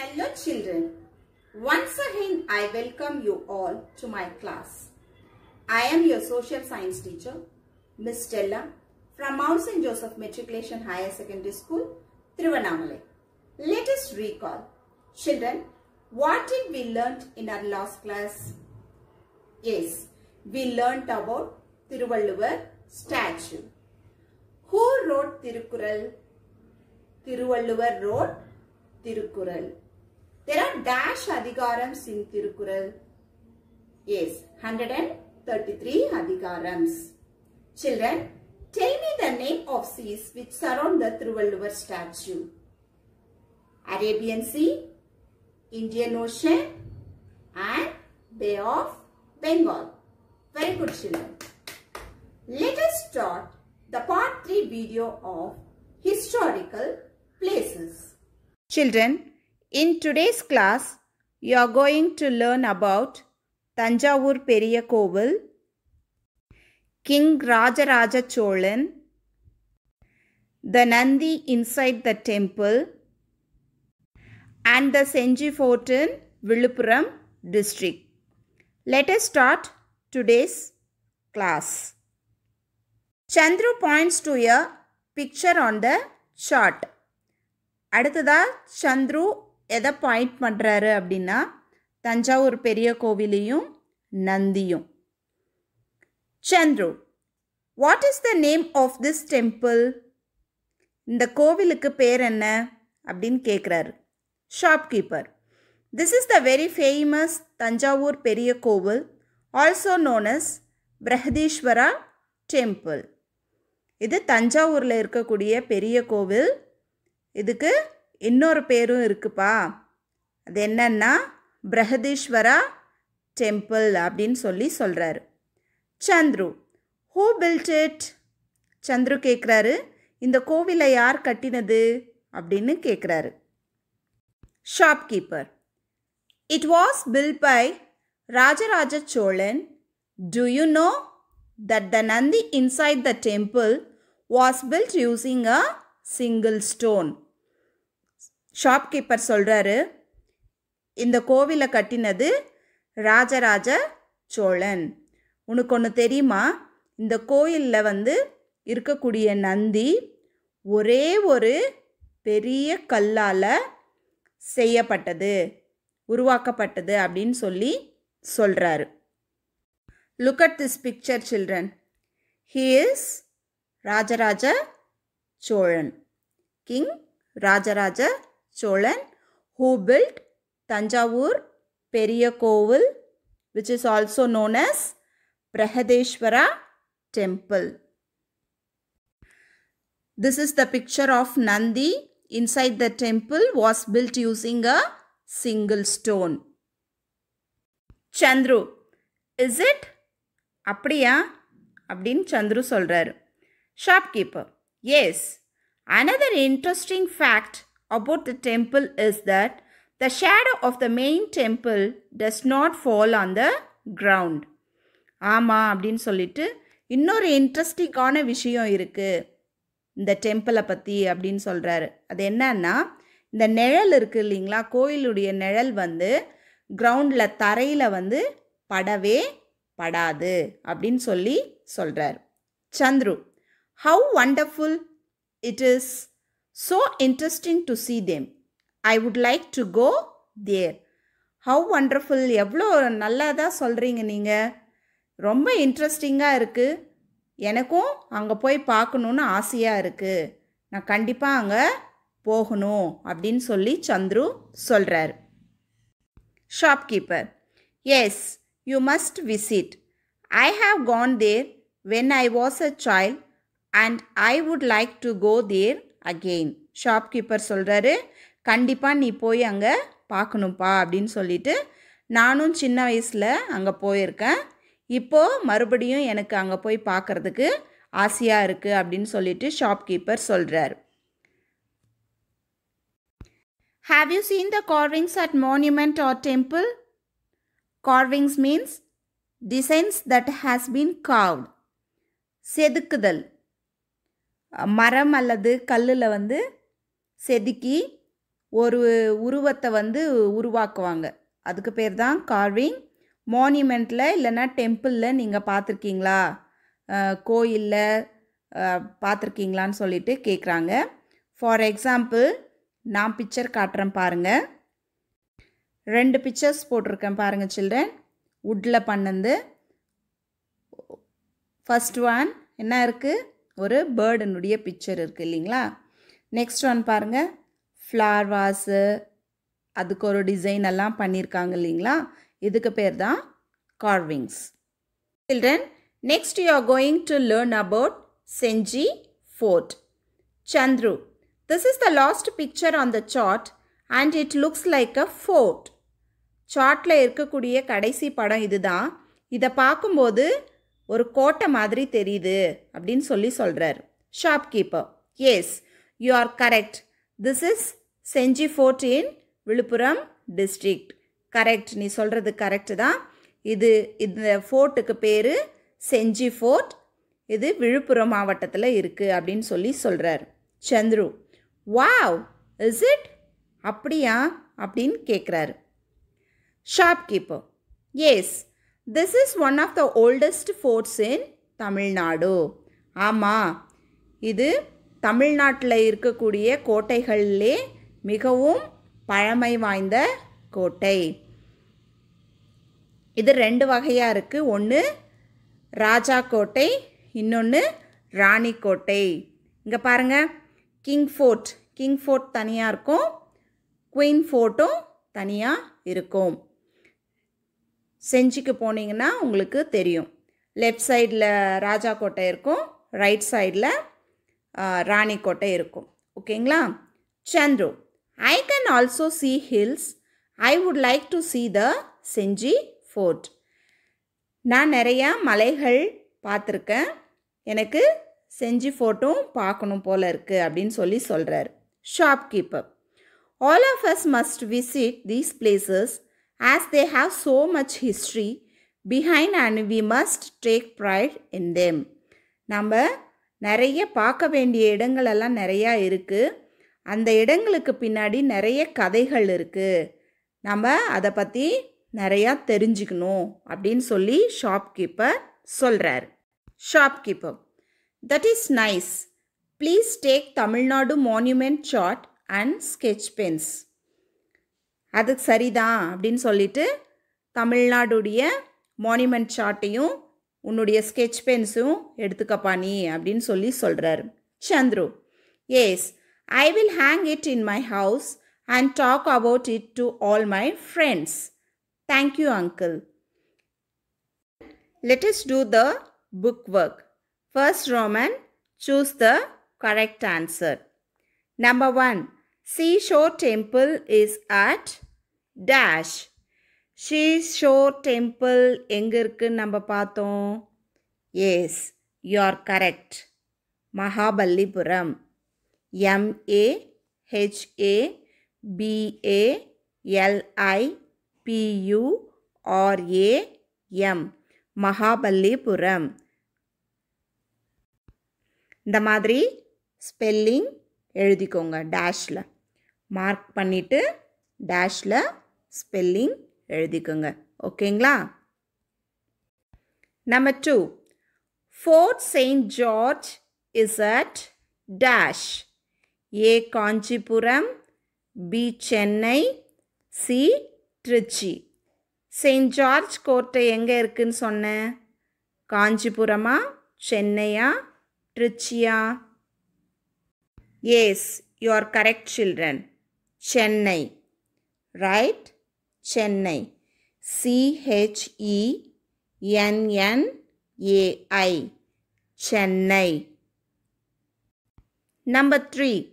Hello children. Once again I welcome you all to my class. I am your social science teacher Miss Stella from Mount St. Joseph Matriculation Higher Secondary School Thiruvannamalai. Let us recall. Children, what did we learn in our last class? Yes, we learnt about Thiruvalluvar statue. Who wrote Tirukkural? Thiruvalluvar wrote Tirukkural. There are dash adhigarams in Tirukural. Yes, 133 adhikarams. Children, tell me the name of seas which surround the Thiruvalluvar statue. Arabian Sea, Indian Ocean and Bay of Bengal. Very good children. Let us start the part 3 video of historical places. Children, in today's class, you are going to learn about Tanjavur Periya Koval, King Rajaraja Cholan, the Nandi inside the temple, and the Senji Fort in Viluppuram district. Let us start today's class. Chandru points to a picture on the chart. அடுத்ததா சந்துரு எதை point பண்ணுறாரு அப்படின்னா தஞ்சாவூர் பெரிய கோவிலையும் நந்தியும் Chandru what is the name of this temple இந்த கோவிலுக்கு பேர் என்ன அப்படின்னு கேட்குறாரு shopkeeper this is the very famous Thanjavur Periya Kovil also known as Brihadeeswara temple இது தஞ்சாவூரில் இருக்கக்கூடிய பெரிய கோவில் இதுக்கு இன்னொரு பேரும் இருக்குப்பா அது என்னன்னா பிரகதீஸ்வரா டெம்பிள் அப்படின்னு சொல்லி சொல்கிறாரு Chandru who built it Chandru கேட்குறாரு இந்த கோவிலை யார் கட்டினது அப்படின்னு கேட்குறாரு shopkeeper it was built by Rajaraja Cholan do you know that the Nandi inside the temple was built using a single stone shopkeeper சொல்கிறாரு இந்த கோவிலை கட்டினது ராஜராஜ சோழன் உனக்கு ஒன்று தெரியுமா இந்த கோயிலில் வந்து இருக்கக்கூடிய நந்தி ஒரே ஒரு பெரிய கல்லால் செய்யப்பட்டது உருவாக்கப்பட்டது அப்படின்னு சொல்லி சொல்கிறாரு look at this picture children he's is Rajaraja Cholan king Rajaraja Cholan who built Tanjavur Periyakoval, which is also known as Brahadeshwara temple. This is the picture of Nandi inside the temple was built using a single stone. Chandru, is it? Apriya, Abdin Chandru Soldar. Shopkeeper. Yes. Another interesting fact. about the temple is that the shadow of the main temple does not fall on the ground. ஆமாம் அப்படின்னு சொல்லிட்டு இன்னொரு இன்ட்ரெஸ்டிங்கான விஷயம் இருக்குது இந்த டெம்பிளை பற்றி அப்படின்னு சொல்கிறாரு அது என்னன்னா இந்த நிழல் இருக்குது இல்லைங்களா கோயிலுடைய நிழல் வந்து கிரவுண்டில் தரையில் வந்து படவே படாது அப்படின்னு சொல்லி சொல்கிறார் Chandru how wonderful it is So interesting to see them. I would like to go there how wonderful எவ்வளோ நல்லதாக சொல்கிறீங்க நீங்கள் ரொம்ப இன்ட்ரெஸ்டிங்காக இருக்குது எனக்கும் அங்கே போய் பார்க்கணுன்னு ஆசையாக இருக்குது நான் கண்டிப்பாக அங்கே போகணும் அப்படின்னு சொல்லி சந்துரு சொல்கிறார் shopkeeper yes you must visit I have gone there when I was a child and I would like to go there again shopkeeper சொல்கிறாரு கண்டிப்பாக நீ போய் அங்கே பார்க்கணும்ப்பா அப்படின்னு சொல்லிட்டு நானும் சின்ன வயசில் அங்கே போயிருக்கேன் இப்போது மறுபடியும் எனக்கு அங்கே போய் பார்க்குறதுக்கு ஆசையாக இருக்குது அப்படின்னு சொல்லிட்டு ஷாப்கீப்பர் சொல்கிறார் have you seen the carvings at monument or temple carvings means designs that has been carved செதுக்குதல் மரம் அல்லது கல்லில் வந்து செதுக்கி ஒரு உருவத்தை வந்து உருவாக்குவாங்க அதுக்கு பேர் தான் கார்விங் மான்யூமெண்ட்டில் இல்லைன்னா டெம்பிளில் நீங்கள் பார்த்துருக்கீங்களா கோயிலில் பார்த்துருக்கீங்களான்னு சொல்லிட்டு கேட்குறாங்க ஃபார் எக்ஸாம்பிள் நான் பிக்சர் காட்டுறேன் பாருங்கள் ரெண்டு பிக்சர்ஸ் போட்டிருக்கேன் பாருங்கள் சில்ட்ரன் உட்டில் பண்ணந்து ஃபஸ்ட் ஒன் என்ன இருக்குது ஒரு பேர்டனுடைய பிக்சர் இருக்குது இல்லைங்களா நெக்ஸ்ட் ஒன் பாருங்கள் ஃப்ளார் வாஸு அதுக்கு ஒரு டிசைன் எல்லாம் பண்ணியிருக்காங்க இல்லைங்களா இதுக்கு பேர் தான் carvings children next you are going to learn about Gingee fort Chandru this is the last picture on the chart and it looks like a fort சார்ட்டில் இருக்கக்கூடிய கடைசி படம் இதுதான் இதை பார்க்கும்போது ஒரு கோட்டை மாதிரி தெரியுது அப்படின்னு சொல்லி சொல்கிறார் shopkeeper yes you are correct this is Gingee fort in Villupuram district correct நீ சொல்கிறது கரெக்டு தான் இது இந்த ஃபோர்ட்டுக்கு பேர் செஞ்சி ஃபோர்ட் இது விழுப்புரம் மாவட்டத்தில் இருக்குது அப்படின்னு சொல்லி சொல்கிறார் சந்துரு வாவ் இஸ் இட் அப்படியா அப்படின்னு கேட்குறாரு shopkeeper yes this is one of the oldest forts in Tamil Nadu ஆமாம் இது தமிழ்நாட்டில் இருக்கக்கூடிய கோட்டைகளிலே மிகவும் பழமை வாய்ந்த கோட்டை இது ரெண்டு வகையாக இருக்குது ஒன்று ராஜா கோட்டை இன்னொன்று ராணி கோட்டை இங்கே பாருங்கள் கிங் ஃபோர்ட் கிங் ஃபோர்ட் தனியாக இருக்கும் குயின் ஃபோர்ட்டும் தனியாக இருக்கும் செஞ்சிக்கு போனீங்கன்னா உங்களுக்கு தெரியும் லெஃப்ட் சைடில் ராஜா கோட்டை இருக்கும் ரைட் சைடில் ராணி கோட்டை இருக்கும் ஓகேங்களா Chandru I can also see hills I would like to see the Gingee fort நான் நிறையா மலைகள் பார்த்துருக்கேன் எனக்கு செஞ்சி ஃபோர்ட்டும் பார்க்கணும் போல இருக்குது அப்படின்னு சொல்லி சொல்கிறார் shopkeeper all of us must visit these places as they have so much history behind and we must take pride in them. நம்ம நிறைய பார்க்க வேண்டிய இடங்களெல்லாம் நிறையா இருக்குது அந்த இடங்களுக்கு பின்னாடி நிறைய கதைகள் இருக்குது நம்ம அதை பற்றி நிறையா தெரிஞ்சுக்கணும் அப்படின்னு சொல்லி ஷாப்கீப்பர் சொல்கிறார் shopkeeper that is nice please take Tamil Nadu monument chart and sketch pens அதுக்கு சரிதான் அப்படின்னு சொல்லிவிட்டு தமிழ்நாடுடைய மானுமெண்ட் சார்ட்டையும் உன்னுடைய ஸ்கெச் பென்ஸும் எடுத்துக்கப்பா நீ அப்படின்னு சொல்லி சொல்கிறார் Chandru yes I will hang it in my house and talk about it to all my friends thank you uncle let us do the book work first Roman choose the correct answer. Number 1. Seashore temple is at dash. Seashore temple எங்கே இருக்குன்னு நம்ம பார்த்தோம் yes you are correct Mahabalipuram M A H A B A L I P U R A M Mahabalipuram இந்த மாதிரி spelling எழுதிக்கோங்க டேஷில் mark பண்ணிவிட்டு டேஷில் spelling எழுதிக்கோங்க ஓகேங்களா number two fort Saint George is at dash A Kanchipuram B Chennai C Trichy Saint George கோட்டை எங்கே இருக்குன்னு சொன்னேன் காஞ்சிபுரமா சென்னையா ட்ரிச்சியா yes you are correct children Chennai. Right? Chennai. C H E N N A I. Chennai. Number 3.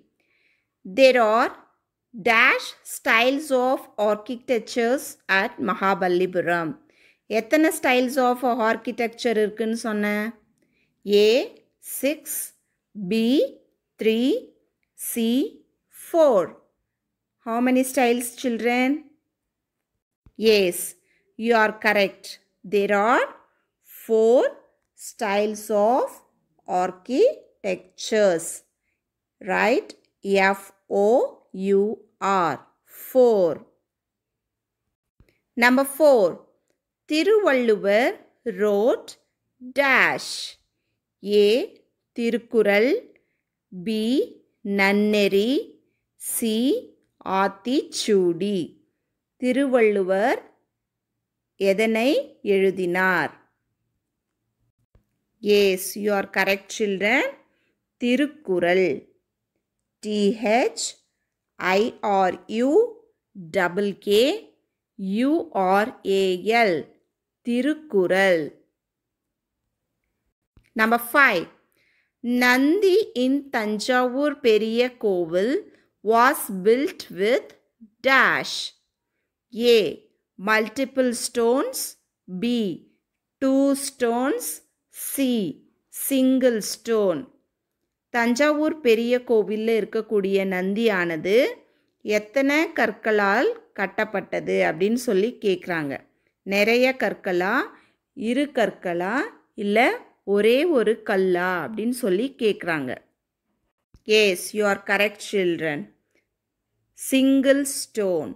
There are dash styles of architectures at Mahabalipuram. எத்தனை styles of architecture இருக்குன்னு சொன்னேன் A. A six, B three, C four. How many styles, children? Yes, you are correct. There are four styles of architectures. Right? F O U R. Four. Number four. Tiruvalluvar wrote dash. A. Tirukural. B. Nanneri. C. Aathichoodi Thiruvalluvar எதனை எழுதினார் yes you are correct children Thirukkural T H I R U double K U R A L Thirukkural number five Nandi in Thanjavur Periya Kovil was built with dash. A. Multiple stones. B. Two stones. C. Single stone. Thanjavur பெரிய கோவிலில் இருக்கக்கூடிய நந்தியானது எத்தனை கற்களால் கட்டப்பட்டது அப்படின்னு சொல்லி கேட்குறாங்க நிறைய கற்களா இரு கற்களா இல்லை ஒரே ஒரு கல்லா அப்படின்னு சொல்லி கேட்குறாங்க Yes, you are correct children. Single stone,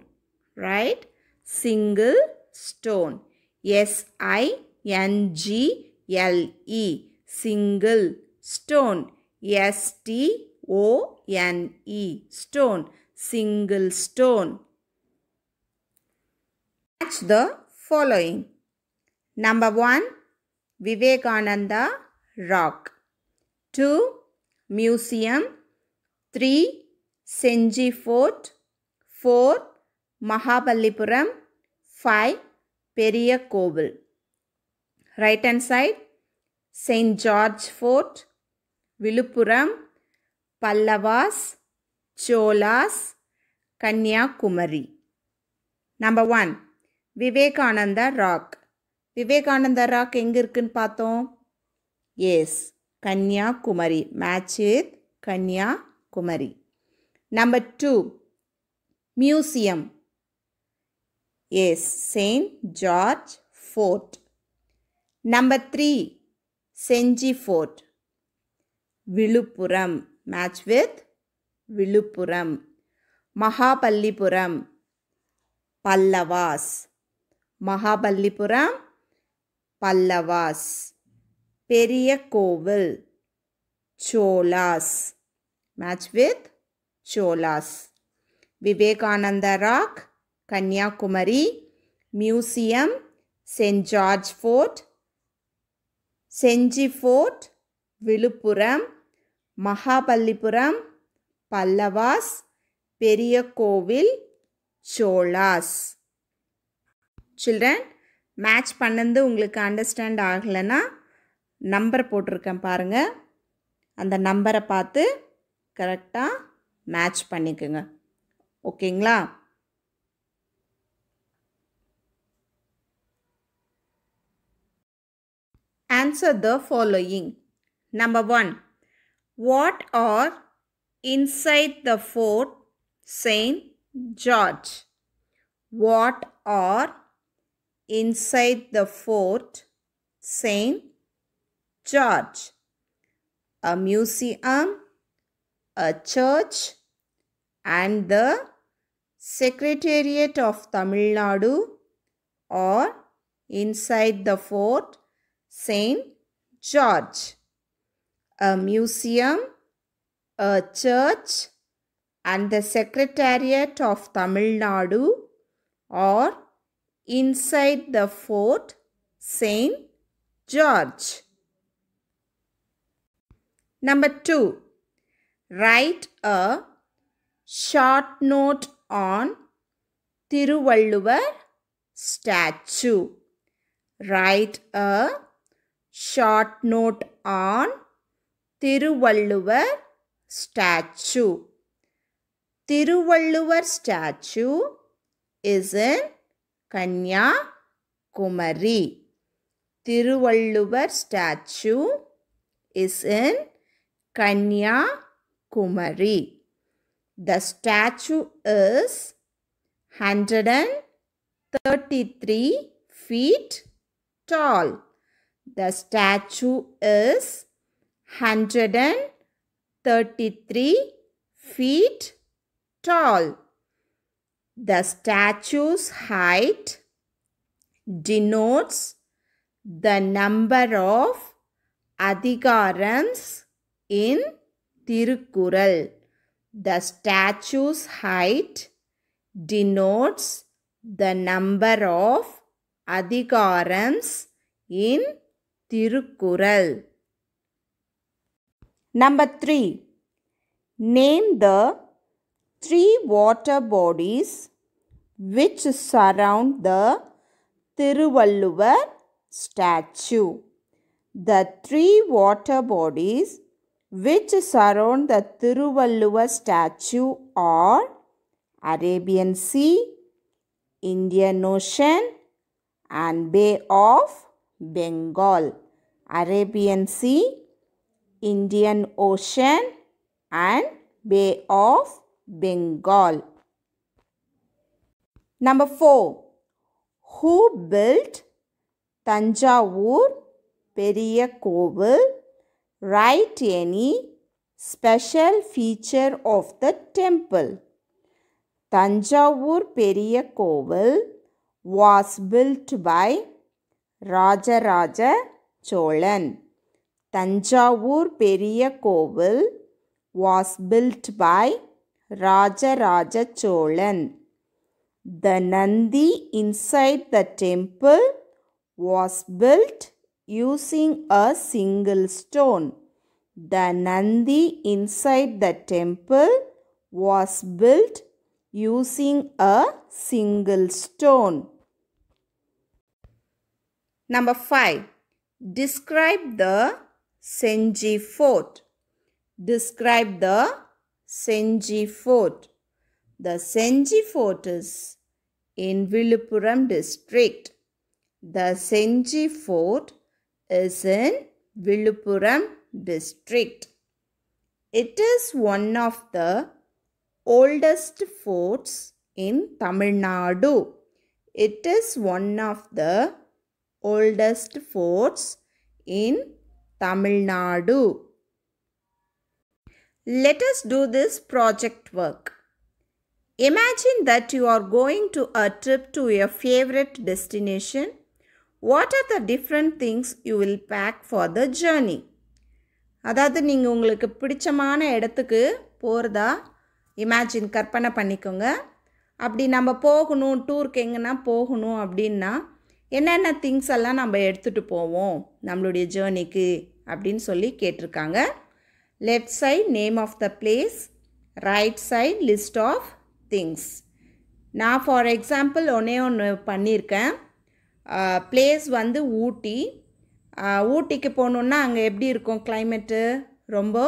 right? Single stone. S I N G L E. Single stone. S T O N E. Stone. Single stone. Match the following. Number 1. Vivekananda Rock. 2. Museum three Gingee fort four Mahabalipuram five Periya Kovil right hand side Saint George fort Villupuram Pallavas Cholas Kanyakumari number one Vivekananda rock Vivekananda rock எங்கே இருக்குன்னு பார்த்தோம் yes Kanyakumari match with Kanya Kumari. Number 2. Museum. is St. George Fort. Number 3. Senji Fort. Viluppuram Match with Vilupuram. Mahabalipuram. Pallavas. Mahabalipuram. Pallavas. Periya Cholas. Match with Cholas Vivekananda rock Kanyakumari museum Saint George fort Gingee fort Villupuram Mahabalipuram Pallavas Periya Kovil Cholas children match பண்ணது உங்களுக்கு understand ஆகலைன்னா number போட்டிருக்கேன் பாருங்கள் அந்த நம்பரை பார்த்து கரெக்டாக match பண்ணிக்கோங்க ஓகேங்களா answer the following number one what are inside the fort Saint George what are inside the fort Saint George. A museum a church and the Secretariat of Tamil Nadu or inside the fort St. George. A museum, a church and the Secretariat of Tamil Nadu or inside the fort St. George. Number 2 write a short note on Tiruvalluvar statue. Write a short note on Tiruvalluvar statue. Tiruvalluvar statue is in Kanya Kumari. Tiruvalluvar statue is in Kanya Kumari. The statue is 133 feet tall. The statue is 133 feet tall. The statue's height denotes the number of adhikarams in Tirukural. The statue's height denotes the number of adhikarams in Tirukural. Number 3. Name the three water bodies which surround the Tiruvalluvar statue. The three water bodies which surround the Thiruvalluva statue are Arabian Sea, Indian Ocean and Bay of Bengal. Arabian Sea, Indian Ocean and Bay of Bengal. Number 4. Who built Tanjavur Periya Koval write any special feature of the temple. Tanjavur Periya Koval was built by Rajaraja Cholan. Tanjavur Periya Koval was built by Rajaraja Cholan. The Nandi inside the temple was built using a single stone. The Nandi inside the temple was built using a single stone. Number 5. Describe the Senji Fort. Describe the Senji Fort. The Senji Fort is in Viluppuram district. The Senji Fort is in Vilupuram district. It is one of the oldest forts in Tamil Nadu. It is one of the oldest forts in Tamil Nadu. Let us do this project work. Imagine that you are going to a trip to your favorite destination what are the different things you will pack for the journey அதாவது நீங்கள் உங்களுக்கு பிடிச்சமான இடத்துக்கு போகிறதா imagine கற்பனை பண்ணிக்கோங்க அப்படி நம்ம போகணும் டூருக்கு எங்கன்னா போகணும் அப்படின்னா என்னென்ன திங்ஸ் எல்லாம் நம்ம எடுத்துகிட்டு போவோம் நம்மளுடைய ஜேர்னிக்கு அப்படின்னு சொல்லி கேட்டிருக்காங்க left side name of the place right side list of things நான் ஃபார் எக்ஸாம்பிள் ஒன்றே ஒன்று பண்ணியிருக்கேன் பிளேஸ் வந்து ஊட்டி ஊட்டிக்கு போகணுன்னா அங்கே எப்படி இருக்கும் கிளைமேட்டு ரொம்ப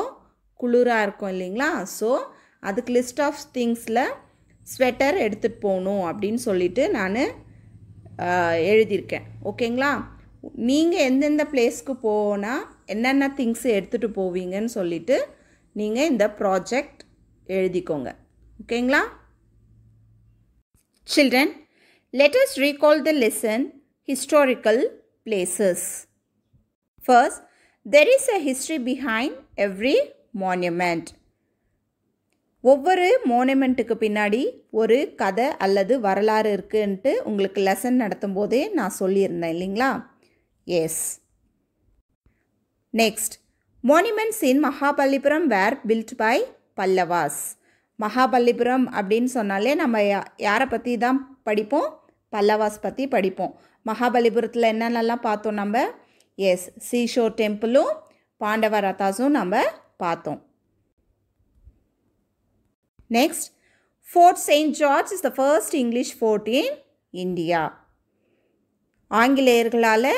குளிராக இருக்கும் இல்லைங்களா ஸோ அதுக்கு லிஸ்ட் ஆஃப் திங்ஸில் ஸ்வெட்டர் எடுத்துகிட்டு போகணும் அப்படின்னு சொல்லிட்டு நான் எழுதியிருக்கேன் ஓகேங்களா நீங்கள் எந்தெந்த பிளேஸ்க்கு போனால் என்னென்ன திங்ஸ் எடுத்துகிட்டு போவீங்கன்னு சொல்லிவிட்டு நீங்கள் இந்த ப்ராஜெக்ட் எழுதிக்கோங்க ஓகேங்களா children let recall the lesson historical places. First, there is a history behind every monument. ஒவ்வொரு மோனுமெண்ட்டுக்கு பின்னாடி ஒரு கதை அல்லது வரலாறு இருக்குன்ட்டு உங்களுக்கு லெசன் நடத்தும் போதே நான் சொல்லியிருந்தேன் இல்லைங்களா yes next monuments in Mahabalipuram were built by Pallavas Mahabalipuram அப்படின்னு சொன்னாலே நம்ம யாரை பற்றி தான் படிப்போம் பல்லவாஸ் பற்றி படிப்போம் மகாபலிபுரத்தில் என்னென்னலாம் பார்த்தோம் நம்ம எஸ் சீஷோர் டெம்பிளும் பாண்டவ ரதாஸும் நம்ம பார்த்தோம் next fort Saint George is the first English fort in India ஆங்கிலேயர்களால்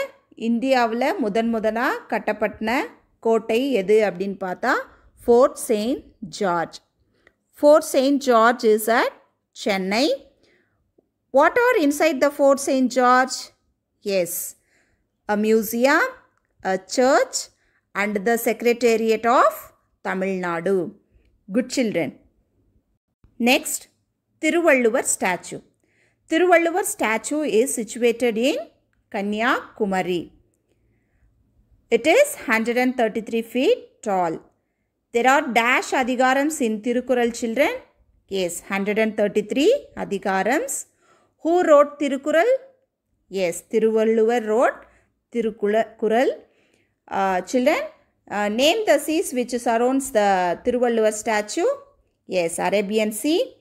இந்தியாவில் முதன் முதலாக கட்டப்பட்டின கோட்டை எது அப்படின்னு பார்த்தா fort Saint George fort Saint George is at Chennai what are inside the fort Saint George Yes, a museum, a church and the Secretariat of Tamil Nadu. Good children. Next, Tiruvalluvar statue. Tiruvalluvar statue is situated in Kanyakumari. It is 133 feet tall. There are dash adhigarams in Tirukural children. Yes, 133 adhigarams. Who wrote Tirukural? Yes, Tiruvalluvar Road, Tirukural. Uh, children, uh, name the seas which surrounds the Tiruvalluvar statue. Yes, Arabian Sea,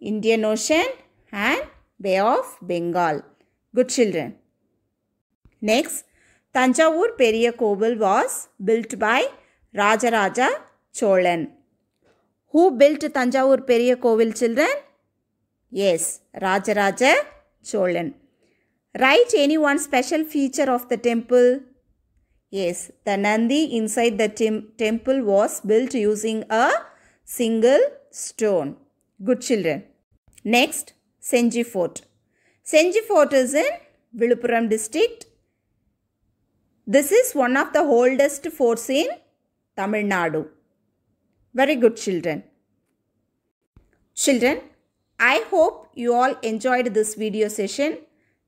Indian Ocean and Bay of Bengal. Good children. Next, Tanjavur Periya was built by Rajaraja Cholan. Who built Tanjavur Periya children? Yes, Rajaraja Cholan. Write any one special feature of the temple. Yes, the Nandi inside the tem temple was built using a single stone. Good children. Next, Senji Fort. Senji Fort is in Viluppuram district. This is one of the oldest forts in Tamil Nadu. Very good children. Children, I hope you all enjoyed this video session.